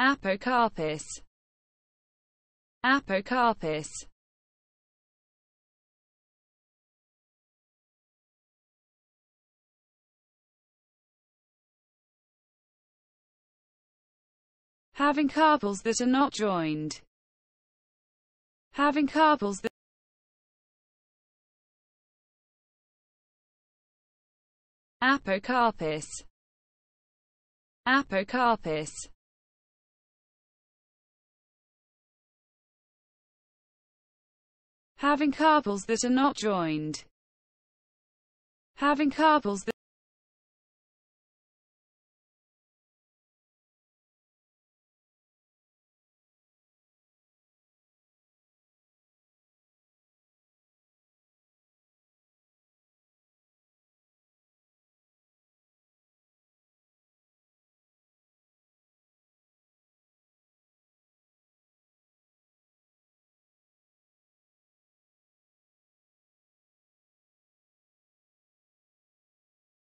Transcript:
Apocarpus Apocarpus Having carpels that are not joined. Having carpels that Apocarpus Apocarpus Having carpels that are not joined. Having carpels that